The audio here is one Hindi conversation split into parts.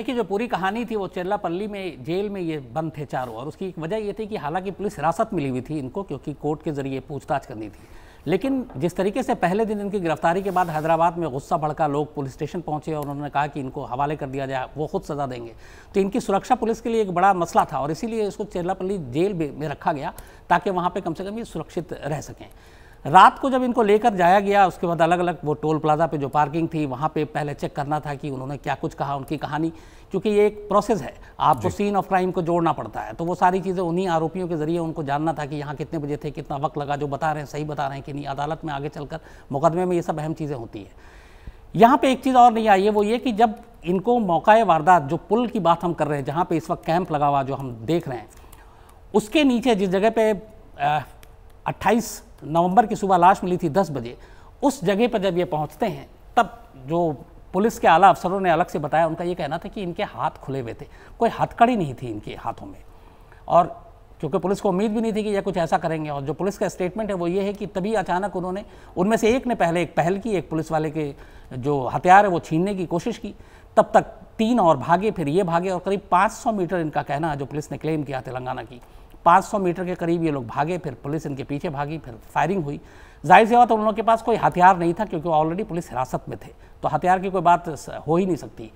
देखिए जो पूरी कहानी थी वो चेल्लापल्ली में जेल में ये बंद थे चारों और उसकी एक वजह ये थी कि हालांकि पुलिस हिरासत मिली हुई थी इनको क्योंकि कोर्ट के जरिए पूछताछ करनी थी लेकिन जिस तरीके से पहले दिन इनकी गिरफ्तारी के बाद हैदराबाद में गुस्सा भड़का लोग पुलिस स्टेशन पहुंचे और उन्होंने कहा कि इनको हवाले कर दिया जाए वो खुद सज़ा देंगे तो इनकी सुरक्षा पुलिस के लिए एक बड़ा मसला था और इसीलिए इसको चेल्लापल्ली जेल में रखा गया ताकि वहाँ पर कम से कम ये सुरक्षित रह सकें रात को जब इनको लेकर जाया गया उसके बाद अलग अलग वो टोल प्लाजा पे जो पार्किंग थी वहाँ पे पहले चेक करना था कि उन्होंने क्या कुछ कहा उनकी कहानी क्योंकि ये एक प्रोसेस है आपको सीन ऑफ क्राइम को जोड़ना पड़ता है तो वो सारी चीज़ें उन्हीं आरोपियों के जरिए उनको जानना था कि यहाँ कितने बजे थे कितना वक्त लगा जो बता रहे हैं सही बता रहे हैं कि नहीं अदालत में आगे चलकर मुकदमे में ये सब अहम चीज़ें होती हैं यहाँ पे एक चीज़ और नहीं आई है वो ये कि जब इनको मौका वारदात जो पुल की बात हम कर रहे हैं जहाँ पे इस वक्त कैंप लगा हुआ जो हम देख रहे हैं उसके नीचे जिस जगह पे 28 नवंबर की सुबह लाश मिली थी 10 बजे उस जगह पर जब ये पहुंचते हैं तब जो पुलिस के आला अफसरों ने अलग से बताया उनका ये कहना था कि इनके हाथ खुले हुए थे कोई हथकड़ी नहीं थी इनके हाथों में और क्योंकि पुलिस को उम्मीद भी नहीं थी कि यह कुछ ऐसा करेंगे और जो पुलिस का स्टेटमेंट है वो ये है कि तभी अचानक उन्होंने उनमें से एक ने पहले एक पहल की एक पुलिस वाले के जो हथियार है वो छीनने की कोशिश की तब तक तीन और भागे फिर ये भागे और करीब 500 मीटर इनका कहना जो पुलिस ने क्लेम किया तेलंगाना की 500 मीटर के करीब ये लोग भागे फिर पुलिस इनके पीछे भागी फिर फायरिंग हुई जाहिर सी बात उन लोगों के पास कोई हथियार नहीं था क्योंकि ऑलरेडी पुलिस हिरासत में थे तो हथियार की कोई बात हो ही नहीं सकती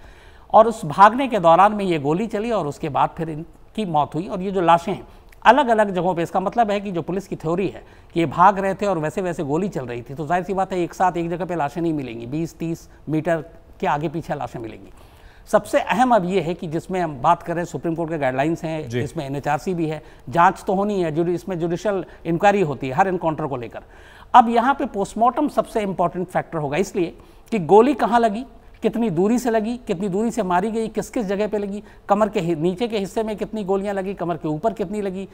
और उस भागने के दौरान में ये गोली चली और उसके बाद फिर इनकी मौत हुई और ये जो लाशें हैं अलग अलग जगहों पे इसका मतलब है कि जो पुलिस की थ्योरी है कि ये भाग रहे थे और वैसे वैसे गोली चल रही थी तो जाहिर सी बात है एक साथ एक जगह पे लाशें नहीं मिलेंगी 20-30 मीटर के आगे पीछे लाशें मिलेंगी सबसे अहम अब ये है कि जिसमें हम बात करें सुप्रीम कोर्ट के गाइडलाइंस हैं इसमें एन भी है जांच तो होनी है जो इसमें जुडिशल इंक्वायरी होती है हर इनकाउंटर को लेकर अब यहाँ पे पोस्टमार्टम सबसे इंपॉर्टेंट फैक्टर होगा इसलिए कि गोली कहाँ लगी कितनी दूरी से लगी कितनी दूरी से मारी गई किस किस जगह पर लगी कमर के नीचे के हिस्से में कितनी गोलियाँ लगी कमर के ऊपर कितनी लगी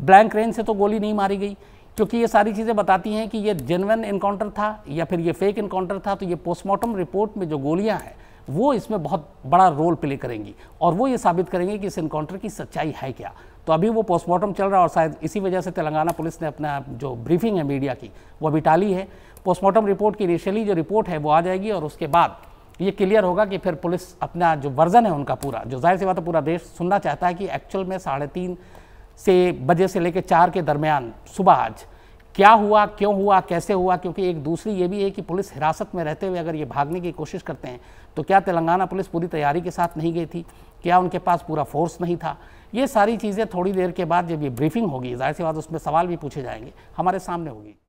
ब्लैंक रेंज से तो गोली नहीं मारी गई क्योंकि ये सारी चीज़ें बताती हैं कि ये जेनवन इनकाउंटर था या फिर ये फेक इनकाउंटर था तो ये पोस्टमार्टम रिपोर्ट में जो गोलियाँ हैं वो इसमें बहुत बड़ा रोल प्ले करेंगी और वो ये साबित करेंगे कि इस इनकाउंटर की सच्चाई है क्या तो अभी वो पोस्टमार्टम चल रहा है और शायद इसी वजह से तेलंगाना पुलिस ने अपना जो ब्रीफिंग है मीडिया की वो अभी टाली है पोस्टमार्टम रिपोर्ट की इनिशियली जो रिपोर्ट है वो आ जाएगी और उसके बाद ये क्लियर होगा कि फिर पुलिस अपना जो वर्जन है उनका पूरा जो जाहिर सी बात है पूरा देश सुनना चाहता है कि एक्चुअल में साढ़े तीन से बजे से लेकर चार के दरमियान सुबह आज क्या हुआ क्यों हुआ कैसे हुआ क्योंकि एक दूसरी ये भी है कि पुलिस हिरासत में रहते हुए अगर ये भागने की कोशिश करते हैं तो क्या तेलंगाना पुलिस पूरी तैयारी के साथ नहीं गई थी क्या उनके पास पूरा फोर्स नहीं था ये सारी चीज़ें थोड़ी देर के बाद जब ये ब्रीफिंग होगी जाहिर सी बात उसमें सवाल भी पूछे जाएंगे हमारे सामने होगी